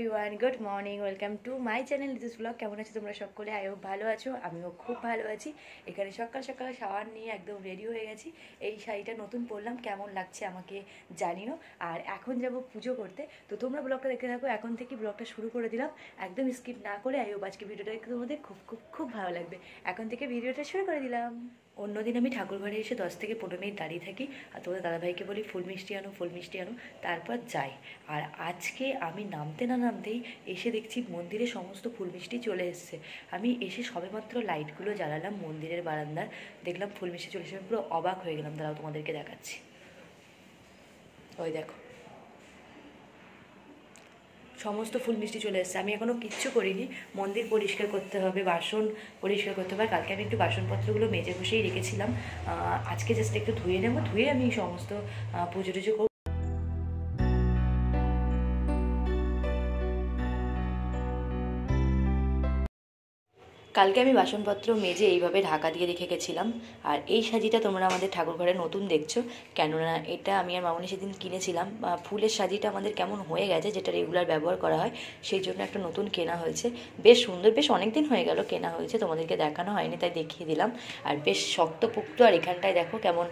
everyone good morning welcome to my channel this vlog কেমন আছো তোমরা সকলে আই হোক ভালো আছো আমিও খুব ভালো আছি এখানে সকাল সকাল শাওয়ার নিয়ে একদম রেডি হয়ে গেছি এই শাড়িটা নতুন পরলাম কেমন লাগছে আমাকে জানিও আর এখন যাব পুজো করতে তো তোমরা ব্লগটা দেখে থাকো এখন থেকে ব্লগটা শুরু করে দিলাম একদম স্কিপ না করে আই হোক আজকে ভিডিওটা দেখতে তোমাদের খুব খুব খুব ভালো লাগবে এখন থেকে ভিডিওটা শুরু করে দিলাম অন্যদিন আমি ঠাকুরঘরে এসে দশ থেকে পনেরো মিনিট দাঁড়িয়ে থাকি আর তোমাদের দাদাভাইকে বলি ফুল মিষ্টি আনো ফুল মিষ্টি আনো তারপর যাই আর আজকে আমি নামতে না নামতেই এসে দেখছি মন্দিরে সমস্ত ফুল মিষ্টি চলে এসছে আমি এসে সবেমাত্র লাইটগুলো জ্বালালাম মন্দিরের বারান্দার দেখলাম ফুল মিষ্টি চলে এসে পুরো অবাক হয়ে গেলাম দাঁড়াও তোমাদেরকে দেখাচ্ছি ওই দেখো সমস্ত ফুল মিষ্টি চলে এসছে আমি এখনও কিচ্ছু করিনি মন্দির পরিষ্কার করতে হবে বাসন পরিষ্কার করতে হবে কালকে আমি একটু বাসনপত্রগুলো মেজে বসেই রেখেছিলাম আজকে জাস্ট একটু ধুয়ে নেবো ধুয়ে আমি সমস্ত পুজো টুজো কালকে আমি বাসনপত্র মেজে এইভাবে ঢাকা দিয়ে রেখে গেছিলাম আর এই সাজিটা তোমরা আমাদের ঠাকুরঘরে নতুন দেখছো কেননা এটা আমি আর মামনি সেদিন কিনেছিলাম ফুলের সাজিটা আমাদের কেমন হয়ে গেছে যেটা রেগুলার ব্যবহার করা হয় সেই জন্য একটা নতুন কেনা হয়েছে বেশ সুন্দর বেশ অনেক দিন হয়ে গেল কেনা হয়েছে তোমাদেরকে দেখানো হয়নি তাই দেখিয়ে দিলাম আর বেশ শক্তপোক্ত আর এখানটায় দেখো কেমন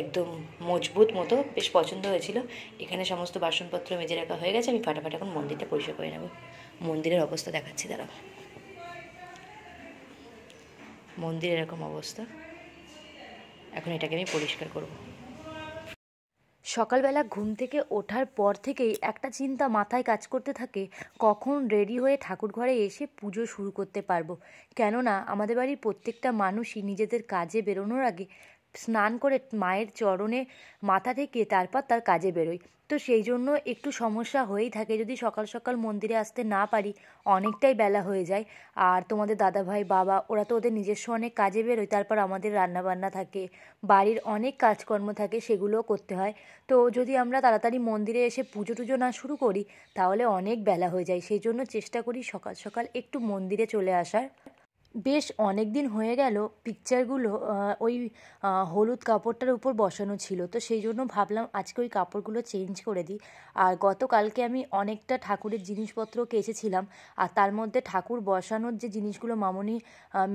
একদম মজবুত মতো বেশ পছন্দ হয়েছিল এখানে সমস্ত বাসনপত্র মেজে রাখা হয়ে গেছে আমি ফাটাফাট এখন মন্দিরটা পরিষ্কার করে নেব মন্দিরের অবস্থা দেখাচ্ছি দাঁড়াবো মন্দির এরকম অবস্থা এখন এটাকে আমি পরিষ্কার করব সকালবেলা ঘুম থেকে ওঠার পর থেকেই একটা চিন্তা মাথায় কাজ করতে থাকে কখন রেডি হয়ে ঠাকুর ঘরে এসে পুজো শুরু করতে পারবো কেননা আমাদের বাড়ির প্রত্যেকটা মানুষই নিজেদের কাজে বেরোনোর আগে স্নান করে মায়ের চরণে মাথা থেকে তারপর তার কাজে বেরোই তো সেই জন্য একটু সমস্যা হয়েই থাকে যদি সকাল সকাল মন্দিরে আসতে না পারি অনেকটাই বেলা হয়ে যায় আর তোমাদের দাদাভাই বাবা ওরা তো ওদের নিজস্ব অনেক কাজে বেরোয় তারপর আমাদের রান্নাবান্না থাকে বাড়ির অনেক কাজকর্ম থাকে সেগুলোও করতে হয় তো যদি আমরা তাড়াতাড়ি মন্দিরে এসে পুজো টুজো না শুরু করি তাহলে অনেক বেলা হয়ে যায় সেই জন্য চেষ্টা করি সকাল সকাল একটু মন্দিরে চলে আসার বেশ অনেক দিন হয়ে গেল পিকচারগুলো ওই হলুদ কাপড়টার উপর বসানো ছিল তো সেই জন্য ভাবলাম আজকে ওই কাপড়গুলো চেঞ্জ করে দিই আর গতকালকে আমি অনেকটা ঠাকুরের জিনিসপত্র কেচেছিলাম আর তার মধ্যে ঠাকুর বসানোর যে জিনিসগুলো মামনি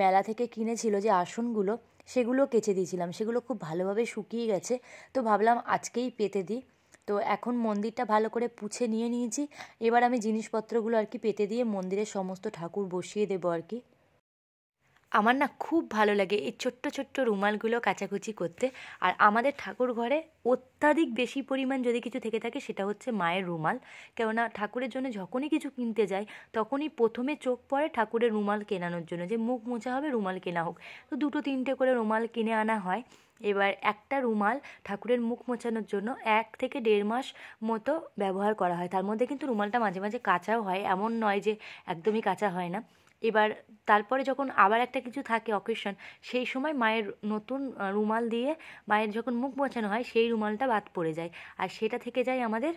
মেলা থেকে কিনেছিল যে আসনগুলো সেগুলো কেচে দিয়েছিলাম সেগুলো খুব ভালোভাবে শুকিয়ে গেছে তো ভাবলাম আজকেই পেতে দিই তো এখন মন্দিরটা ভালো করে পুছে নিয়ে নিয়েছি এবার আমি জিনিসপত্রগুলো আর কি পেতে দিয়ে মন্দিরের সমস্ত ঠাকুর বসিয়ে দেবো আর কি আমার না খুব ভালো লাগে এই ছোট্ট ছোট্ট রুমালগুলো কাচাকুচি করতে আর আমাদের ঠাকুর ঘরে অত্যাধিক বেশি পরিমাণ যদি কিছু থেকে থাকে সেটা হচ্ছে মায়ের রুমাল কেননা ঠাকুরের জন্য যখনই কিছু কিনতে যাই তখনই প্রথমে চোখ পড়ে ঠাকুরের রুমাল কেনানোর জন্য যে মুখ মোছা হবে রুমাল কেনা হোক তো দুটো তিনটে করে রুমাল কিনে আনা হয় এবার একটা রুমাল ঠাকুরের মুখ মোছানোর জন্য এক থেকে দেড় মাস মতো ব্যবহার করা হয় তার মধ্যে কিন্তু রুমালটা মাঝে মাঝে কাঁচাও হয় এমন নয় যে একদমই কাঁচা হয় না এবার তারপরে যখন আবার একটা কিছু থাকে অকেশন সেই সময় মায়ের নতুন রুমাল দিয়ে মায়ের যখন মুখ মোছানো হয় সেই রুমালটা বাদ পড়ে যায় আর সেটা থেকে যায় আমাদের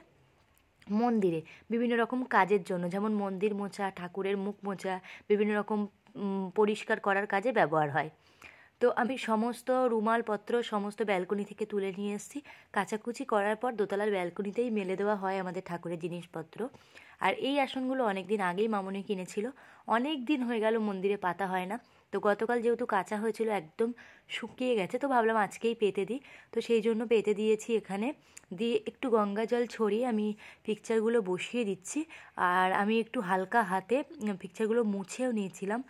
মন্দিরে বিভিন্ন রকম কাজের জন্য যেমন মন্দির মোছা ঠাকুরের মুখ মোছা বিভিন্ন রকম পরিষ্কার করার কাজে ব্যবহার হয় তো আমি সমস্ত রুমালপত্র সমস্ত ব্যালকনি থেকে তুলে নিয়ে এসেছি কাচাকুচি করার পর দোতলার ব্যালকনিতেই মেলে দেওয়া হয় আমাদের ঠাকুরের জিনিসপত্র আর এই আসনগুলো অনেক দিন আগেই মামনি কিনেছিল অনেক দিন হয়ে গেল মন্দিরে পাতা হয় না তো গতকাল যেহেতু কাঁচা হয়েছিল একদম শুকিয়ে গেছে তো ভাবলাম আজকেই পেতে দিই তো সেই জন্য পেতে দিয়েছি এখানে দিয়ে একটু গঙ্গা জল ছড়িয়ে আমি পিকচারগুলো বসিয়ে দিচ্ছি আর আমি একটু হালকা হাতে পিকচারগুলো মুছেও নিয়েছিলাম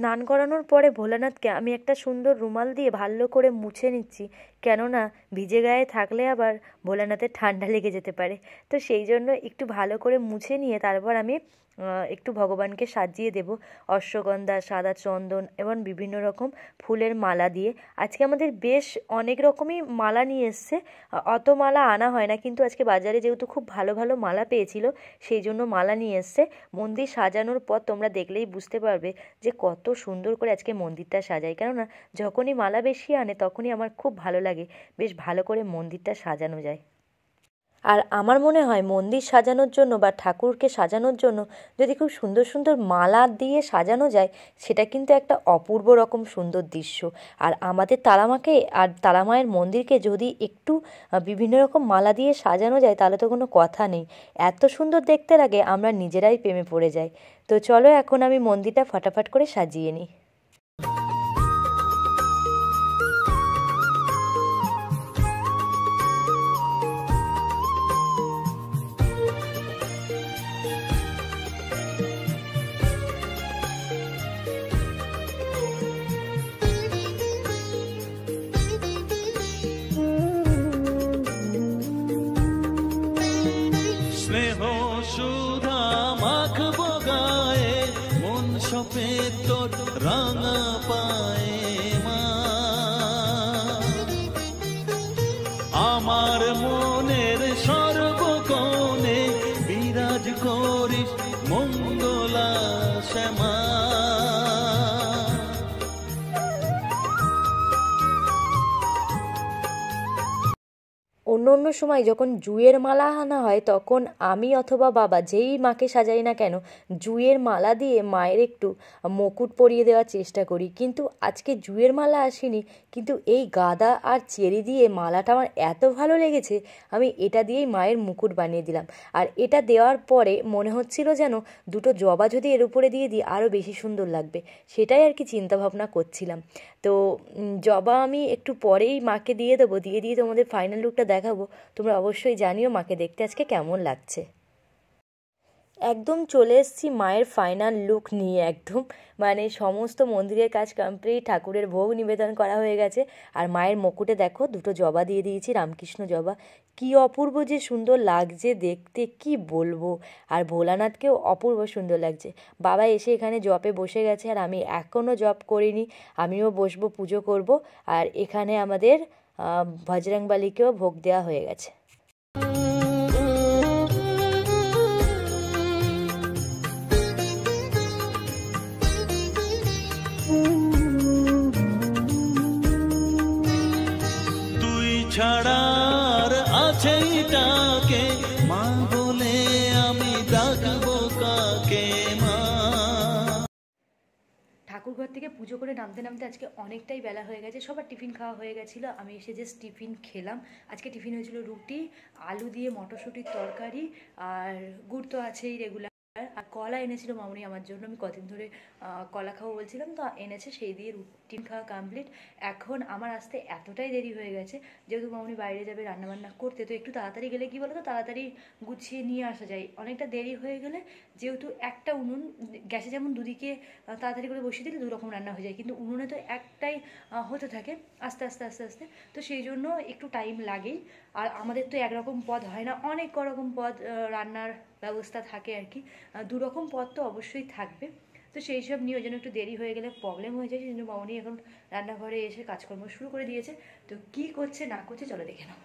স্নান করানোর পরে ভোলানাথকে আমি একটা সুন্দর রুমাল দিয়ে ভালো করে মুছে নিচ্ছি কেননা ভিজে গায়ে থাকলে আবার ভোলানাথের ঠান্ডা লেগে যেতে পারে তো সেই জন্য একটু ভালো করে মুছে নিয়ে তারপর আমি একটু ভগবানকে সাজিয়ে দেব অশ্বগন্ধা সাদা চন্দন এবং বিভিন্ন রকম ফুলের মালা দিয়ে আজকে আমাদের বেশ অনেক রকমই মালা নিয়ে এসছে অত মালা আনা হয় না কিন্তু আজকে বাজারে যেহেতু খুব ভালো ভালো মালা পেয়েছিল সেই জন্য মালা নিয়ে এসছে মন্দির সাজানোর পর তোমরা দেখলেই বুঝতে পারবে যে কত সুন্দর করে আজকে মন্দিরটা সাজাই কেননা যখনই মালা বেশি আনে তখনই আমার খুব ভালো লাগে বেশ ভালো করে মন্দিরটা সাজানো যায় আর আমার মনে হয় মন্দির সাজানোর জন্য বা ঠাকুরকে সাজানোর জন্য যদি খুব সুন্দর সুন্দর মালা দিয়ে সাজানো যায় সেটা কিন্তু একটা অপূর্ব রকম সুন্দর দৃশ্য আর আমাদের তারামাকে আর তারামায়ের মন্দিরকে যদি একটু বিভিন্ন রকম মালা দিয়ে সাজানো যায় তাহলে তো কোনো কথা নেই এত সুন্দর দেখতে লাগে আমরা নিজেরাই প্রেমে পড়ে যাই তো চলো এখন আমি মন্দিরটা ফটাফট করে সাজিয়ে নিই faith অন্য অন্য সময় যখন জুয়ের মালা আনা হয় তখন আমি অথবা বাবা যেই মাকে সাজাই না কেন জুয়ের মালা দিয়ে মায়ের একটু মুকুট পরিয়ে দেওয়ার চেষ্টা করি কিন্তু আজকে জুয়ের মালা আসেনি কিন্তু এই গাদা আর চেরি দিয়ে মালাটা আমার এত ভালো লেগেছে আমি এটা দিয়েই মায়ের মুকুট বানিয়ে দিলাম আর এটা দেওয়ার পরে মনে হচ্ছিল যেন দুটো জবা যদি এর উপরে দিয়ে দিই আরও বেশি সুন্দর লাগবে সেটাই আর কি চিন্তাভাবনা করছিলাম তো জবা আমি একটু পরেই মাকে দিয়ে দেবো দিয়ে দিয়ে তোমাদের ফাইনাল লুকটা দেখাবো তোমরা অবশ্যই জানিও মাকে দেখতে আজকে কেমন লাগছে একদম চলে এসেছি মায়ের ফাইনাল লুক নিয়ে একদম মানে সমস্ত মন্দিরের কাজ কমপ্লিট ঠাকুরের ভোগ নিবেদন করা হয়ে গেছে আর মায়ের মুকুটে দেখো দুটো জবা দিয়ে দিয়েছি রামকৃষ্ণ জবা কি অপূর্ব যে সুন্দর লাগছে দেখতে কি বলবো আর ভোলানাথকেও অপূর্ব সুন্দর লাগছে বাবা এসে এখানে জপে বসে গেছে আর আমি এখনও জপ করিনি আমিও বসবো পুজো করব আর এখানে আমাদের বজরংবালিকেও ভোগ দেওয়া হয়ে গেছে থেকে পুজো করে নামতে নামতে আজকে অনেকটাই বেলা হয়ে গেছে সবার টিফিন খাওয়া হয়ে গেছিলো আমি এসে জাস্ট টিফিন খেলাম আজকে টিফিন হয়েছিল রুটি আলু দিয়ে মটরশুঁটির তরকারি আর গুড় তো আছেই রেগুলার আর কলা এনেছিল মামনি আমার জন্য আমি কদিন ধরে কলা খাবো বলছিলাম তো এনেছে সেই দিয়ে রুটি টিফিন খাওয়া কমপ্লিট এখন আমার আসতে এতটাই দেরি হয়ে গেছে যেহেতু মামনি বাইরে যাবে রান্নাবান্না করতে তো একটু তাড়াতাড়ি গেলে কি বলো তো তাড়াতাড়ি গুছিয়ে নিয়ে আসা যায় অনেকটা দেরি হয়ে গেলে যেহেতু একটা উনুন গ্যাসে যেমন দুদিকে তাড়াতাড়ি করে বসিয়ে দিলে দুরকম রান্না হয়ে যায় কিন্তু উনুনে তো একটাই হতে থাকে আস্তে আস্তে আস্তে আস্তে তো সেই জন্য একটু টাইম লাগেই আর আমাদের তো একরকম পদ হয় না অনেক রকম পদ রান্নার ব্যবস্থা থাকে আর কি দুরকম পদ তো অবশ্যই থাকবে তো সেই সব নিয়ে ওই জন্য একটু দেরি হয়ে গেলে প্রবলেম হয়ে যায় সেই জন্য মামনি এখন রান্নাঘরে এসে কাজকর্ম শুরু করে দিয়েছে তো কি করছে না করছে চলো দেখে নাও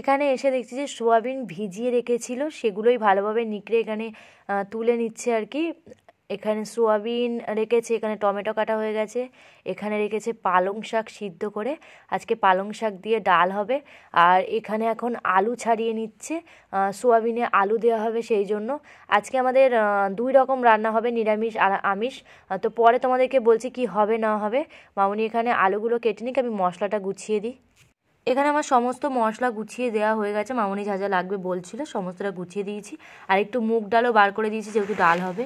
এখানে এসে দেখছি যে সোয়াবিন ভিজিয়ে রেখেছিল সেগুলোই ভালোভাবে নিকড়ে এখানে তুলে নিচ্ছে আর কি এখানে সোয়াবিন রেখেছে এখানে টমেটো কাটা হয়ে গেছে এখানে রেখেছে পালং শাক সিদ্ধ করে আজকে পালং শাক দিয়ে ডাল হবে আর এখানে এখন আলু ছাড়িয়ে নিচ্ছে সোয়াবিনে আলু দেওয়া হবে সেই জন্য আজকে আমাদের দুই রকম রান্না হবে নিরামিষ আর আমিষ তো পরে তোমাদেরকে বলছি কি হবে না হবে মামনি এখানে আলুগুলো কেটে নিক আমি মশলাটা গুছিয়ে দিই এখানে আমার সমস্ত মশলা গুছিয়ে দেওয়া হয়ে গেছে মামনি যা যা লাগবে বলছিল সমস্তটা গুছিয়ে দিয়েছি আর একটু মুগ ডালও বার করে দিয়েছি যেহেতু ডাল হবে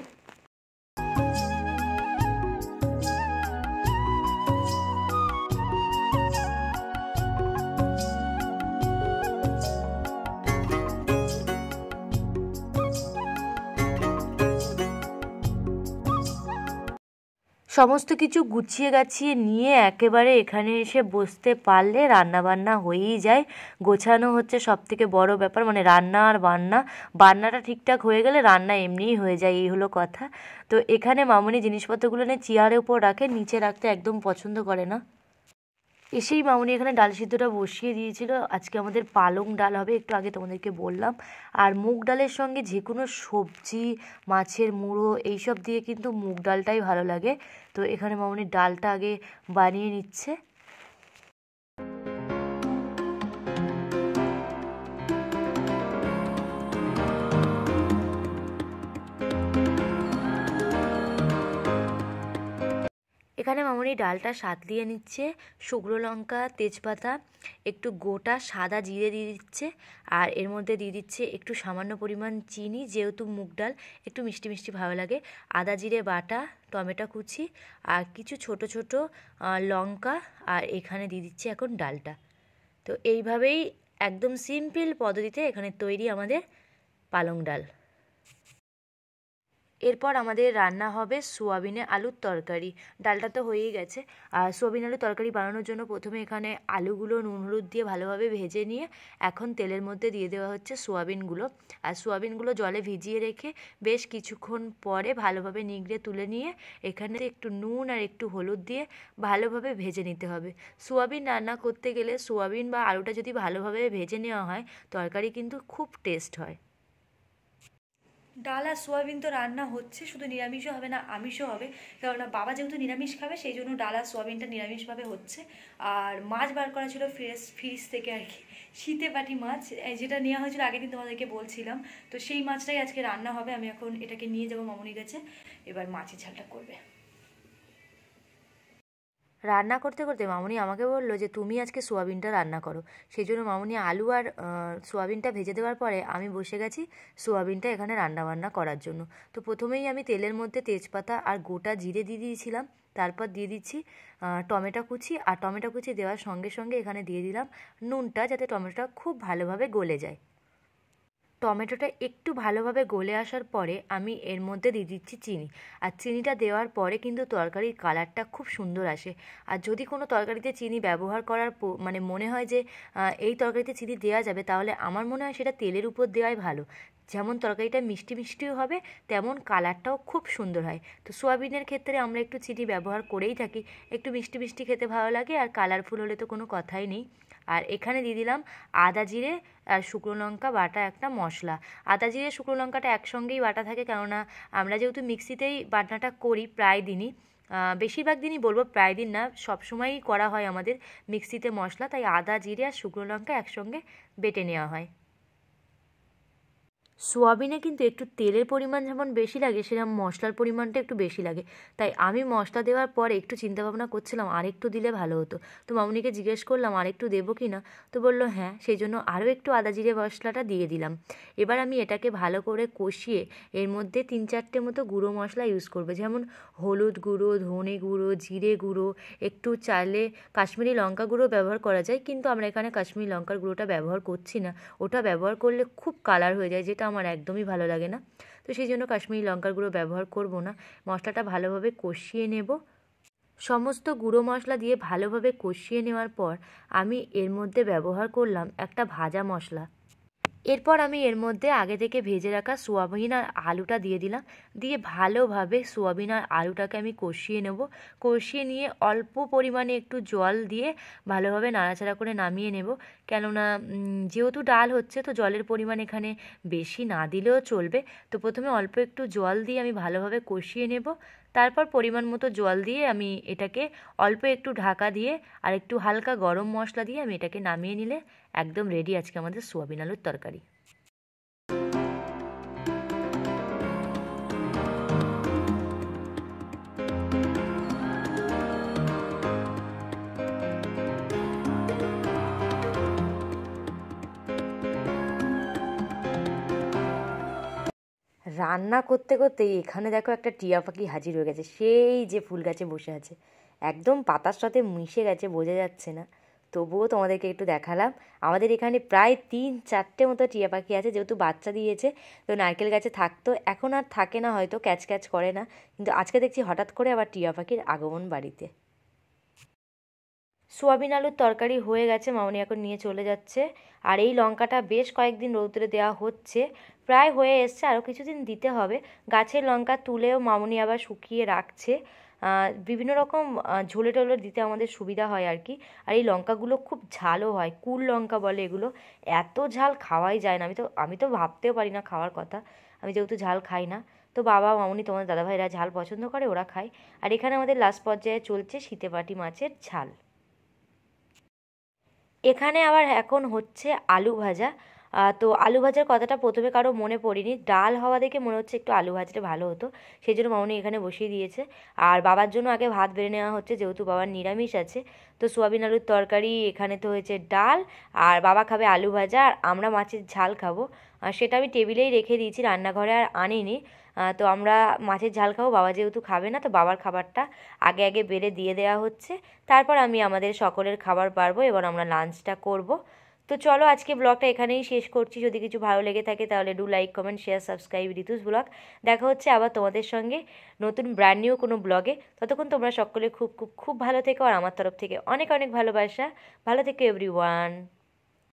সমস্ত কিছু গুছিয়ে গাছিয়ে নিয়ে একেবারে এখানে এসে বসতে পারলে রান্না বান্না হয়েই যায় গোছানো হচ্ছে সব থেকে বড় ব্যাপার মানে রান্না আর বান্না বান্নাটা ঠিকঠাক হয়ে গেলে রান্না এমনিই হয়ে যায় এই হলো কথা তো এখানে মামনি জিনিসপত্রগুলো নিয়ে চেয়ারের উপর রাখে নিচে রাখতে একদম পছন্দ করে না এসেই মামনি এখানে ডাল সিদ্ধটা বসিয়ে দিয়েছিল আজকে আমাদের পালং ডাল হবে একটু আগে তোমাদেরকে বললাম আর মুগ ডালের সঙ্গে যে কোনো সবজি মাছের মুড়ো এইসব দিয়ে কিন্তু মুগ ডালটাই ভালো লাগে তো এখানে মামনি ডালটা আগে বানিয়ে নিচ্ছে এখানে মামনি ডালটা স্বাদ দিয়ে নিচ্ছে শুকনো লঙ্কা তেজপাতা একটু গোটা সাদা জিরে দিয়ে দিচ্ছে আর এর মধ্যে দিয়ে দিচ্ছে একটু সামান্য পরিমাণ চিনি যেহেতু মুগ ডাল একটু মিষ্টি মিষ্টি ভালো লাগে আদা জিরে বাটা টমেটো কুচি আর কিছু ছোট ছোট লঙ্কা আর এখানে দিয়ে দিচ্ছে এখন ডালটা তো এইভাবেই একদম সিম্পল পদ্ধতিতে এখানে তৈরি আমাদের পালং ডাল এরপর আমাদের রান্না হবে সোয়াবিনে আলুর তরকারি ডালটা তো হয়েই গেছে আর সোয়াবিন আলুর তরকারি বানানোর জন্য প্রথমে এখানে আলুগুলো নুন হলুদ দিয়ে ভালোভাবে ভেজে নিয়ে এখন তেলের মধ্যে দিয়ে দেওয়া হচ্ছে সোয়াবিনগুলো আর সোয়াবিনগুলো জলে ভিজিয়ে রেখে বেশ কিছুক্ষণ পরে ভালোভাবে নিগড়ে তুলে নিয়ে এখানে একটু নুন আর একটু হলুদ দিয়ে ভালোভাবে ভেজে নিতে হবে সোয়াবিন রান্না করতে গেলে সোয়াবিন বা আলুটা যদি ভালোভাবে ভেজে নেওয়া হয় তরকারি কিন্তু খুব টেস্ট হয় ডাল আর সোয়াবিন তো রান্না হচ্ছে শুধু নিরামিষও হবে না আমিষও হবে কারণ বাবা যেহেতু নিরামিষ খাবে সেই জন্য ডাল আর সোয়াবিনটা নিরামিষভাবে হচ্ছে আর মাছ বার করা ছিল ফ্রেশ ফ্রিজ থেকে আর কি শীতে পাটি মাছ যেটা নেওয়া হয়েছিল আগের দিন তোমাদেরকে বলছিলাম তো সেই মাছটাই আজকে রান্না হবে আমি এখন এটাকে নিয়ে যাবো মামনির কাছে এবার মাছের ঝালটা করবে রান্না করতে করতে মামনি আমাকে বললো যে তুমি আজকে সোয়াবিনটা রান্না করো সেই জন্য মামনি আলু আর সোয়াবিনটা ভেজে দেওয়ার পরে আমি বসে গেছি সোয়াবিনটা এখানে রান্না বান্না করার জন্য তো প্রথমেই আমি তেলের মধ্যে তেজপাতা আর গোটা জিরে দিয়ে দিয়েছিলাম তারপর দিয়ে দিচ্ছি টমেটো কুচি আর টমেটো কুচি দেওয়ার সঙ্গে সঙ্গে এখানে দিয়ে দিলাম নুনটা যাতে টমেটোটা খুব ভালোভাবে গলে যায় টমেটোটা একটু ভালোভাবে গলে আসার পরে আমি এর মধ্যে দিয়ে দিচ্ছি চিনি আর চিনিটা দেওয়ার পরে কিন্তু তরকারির কালারটা খুব সুন্দর আসে আর যদি কোনো তরকারিতে চিনি ব্যবহার করার মানে মনে হয় যে এই তরকারিতে চিনি দেওয়া যাবে তাহলে আমার মনে হয় সেটা তেলের উপর দেওয়াই ভালো যেমন তরকারিটা মিষ্টি মিষ্টিও হবে তেমন কালারটাও খুব সুন্দর হয় তো সোয়াবিনের ক্ষেত্রে আমরা একটু চিনি ব্যবহার করেই থাকি একটু মিষ্টি মিষ্টি খেতে ভালো লাগে আর কালারফুল হলে তো কোনো কথাই নেই আর এখানে দিয়ে দিলাম আদা জিরে আর শুকনো লঙ্কা বাটা একটা মশলা আদা জিরে শুকনো লঙ্কাটা একসঙ্গেই বাটা থাকে কেননা আমরা যেহেতু মিক্সিতেই বাটনাটা করি প্রায় দিনই বেশিরভাগ দিনই বলবো প্রায় দিন না সবসময়ই করা হয় আমাদের মিক্সিতে মশলা তাই আদা জিরে আর শুকনো লঙ্কা একসঙ্গে বেটে নেওয়া হয় সোয়াবিনে কিন্তু একটু তেলের পরিমাণ যেমন বেশি লাগে সেরকম মশলার পরিমাণটা একটু বেশি লাগে তাই আমি মশলা দেওয়ার পরে একটু চিন্তাভাবনা করছিলাম আরেকটু দিলে ভালো হতো তো মামুনিকে জিজ্ঞেস করলাম আরেকটু দেবো কি না তো বললো হ্যাঁ সেই জন্য আরও একটু আদা জিরে মশলাটা দিয়ে দিলাম এবার আমি এটাকে ভালো করে কষিয়ে এর মধ্যে তিন চারটে মতো গুঁড়ো মশলা ইউজ করবো যেমন হলুদ গুঁড়ো ধনে গুঁড়ো জিরে গুঁড়ো একটু চালে কাশ্মীরি লঙ্কা গুঁড়ো ব্যবহার করা যায় কিন্তু আমরা এখানে কাশ্মীরি লঙ্কার গুঁড়োটা ব্যবহার করছি না ওটা ব্যবহার করলে খুব কালার হয়ে যায় যেটা আমার একদমই ভালো লাগে না তো সেই জন্য কাশ্মীরি লঙ্কার গুঁড়ো ব্যবহার করব না মশলাটা ভালোভাবে কষিয়ে নেব সমস্ত গুঁড়ো মশলা দিয়ে ভালোভাবে কষিয়ে নেওয়ার পর আমি এর মধ্যে ব্যবহার করলাম একটা ভাজা মশলা এরপর আমি এর মধ্যে আগে থেকে ভেজে রাখা সোয়াবিন আর আলুটা দিয়ে দিলাম দিয়ে ভালোভাবে সোয়াবিন আর আলুটাকে আমি কষিয়ে নেব কষিয়ে নিয়ে অল্প পরিমাণে একটু জল দিয়ে ভালোভাবে নাড়াচাড়া করে নামিয়ে নেব কেননা যেহেতু ডাল হচ্ছে তো জলের পরিমাণ এখানে বেশি না দিলেও চলবে তো প্রথমে অল্প একটু জল দিয়ে আমি ভালোভাবে কষিয়ে নেব তারপর পরিমাণ মতো জল দিয়ে আমি এটাকে অল্প একটু ঢাকা দিয়ে আর একটু হালকা গরম মশলা দিয়ে আমি এটাকে নামিয়ে নিলে একদম রেডি আজকে আমাদের সোয়াবিন আলুর তরকারি রান্না করতে করতে এখানে দেখো একটা টিয়া পাখি হাজির হয়ে গেছে সেই যে ফুল গাছে বসে আছে একদম পাতার সাথে মিশে গেছে বোঝা যাচ্ছে না তবুও তোমাদেরকে একটু দেখালাম আমাদের এখানে প্রায় তিন চারটে মতো টিয়া পাখি আছে যেহেতু বাচ্চা দিয়েছে তো নারকেল গাছে থাকতো এখন আর থাকে না হয়তো ক্যাচ ক্যাচ করে না কিন্তু আজকে দেখছি হঠাৎ করে আবার টিয়া পাখির আগমন বাড়িতে সোয়াবিন আলুর তরকারি হয়ে গেছে মামনি এখন নিয়ে চলে যাচ্ছে আর এই লঙ্কাটা বেশ কয়েকদিন রৌদ্রে দেওয়া হচ্ছে প্রায় হয়ে এসছে আরও কিছুদিন দিতে হবে গাছের লঙ্কা তুলেও মামনি আবার শুকিয়ে রাখছে বিভিন্ন রকম ঝোলে টোলে দিতে আমাদের সুবিধা হয় আর কি আর এই লঙ্কাগুলো খুব ঝালও হয় কুল লঙ্কা বলে এগুলো এত ঝাল খাওয়াই যায় না আমি তো আমি তো ভাবতেও পারি না খাওয়ার কথা আমি যেহেতু ঝাল খাই না তো বাবা মামনি তোমার দাদাভাইরা ঝাল পছন্দ করে ওরা খায় আর এখানে আমাদের লাস্ট পর্যায়ে চলছে শীতেপাটি মাছের ঝাল এখানে আবার এখন হচ্ছে আলু ভাজা তো আলু ভাজার কথাটা প্রথমে কারো মনে পড়েনি ডাল হওয়া দেখে মনে হচ্ছে একটু আলু ভাজাটা ভালো হতো সেই জন্য মামনি এখানে বসিয়ে দিয়েছে আর বাবার জন্য আগে ভাত বেড়ে নেওয়া হচ্ছে যেহেতু বাবার নিরামিষ আছে তো সোয়াবিন আলুর তরকারি এখানে তো হয়েছে ডাল আর বাবা খাবে আলু ভাজা আর আমরা মাছের ঝাল খাবো আর সেটা আমি টেবিলেই রেখে দিয়েছি রান্নাঘরে আর আনিনি তো আমরা মাছের ঝাল খাবো বাবা যেহেতু খাবে না তো বাবার খাবারটা আগে আগে বেড়ে দিয়ে দেওয়া হচ্ছে তারপর আমি আমাদের সকলের খাবার পারবো এবার আমরা লাঞ্চটা করবো তো চলো আজকে ব্লগটা এখানেই শেষ করছি যদি কিছু ভালো লেগে থাকে তাহলে do like comment share subscribe Ritu's vlog দেখা হচ্ছে আবার তোমাদের সঙ্গে নতুন ব্র্যান্ড নিউ কোনো ব্লগে ততক্ষণ তোমরা সকলে খুব খুব খুব ভালো থেকো আর আমার তরফ থেকে অনেক অনেক ভালোবাসা ভালো থেকো এভরি ওয়ান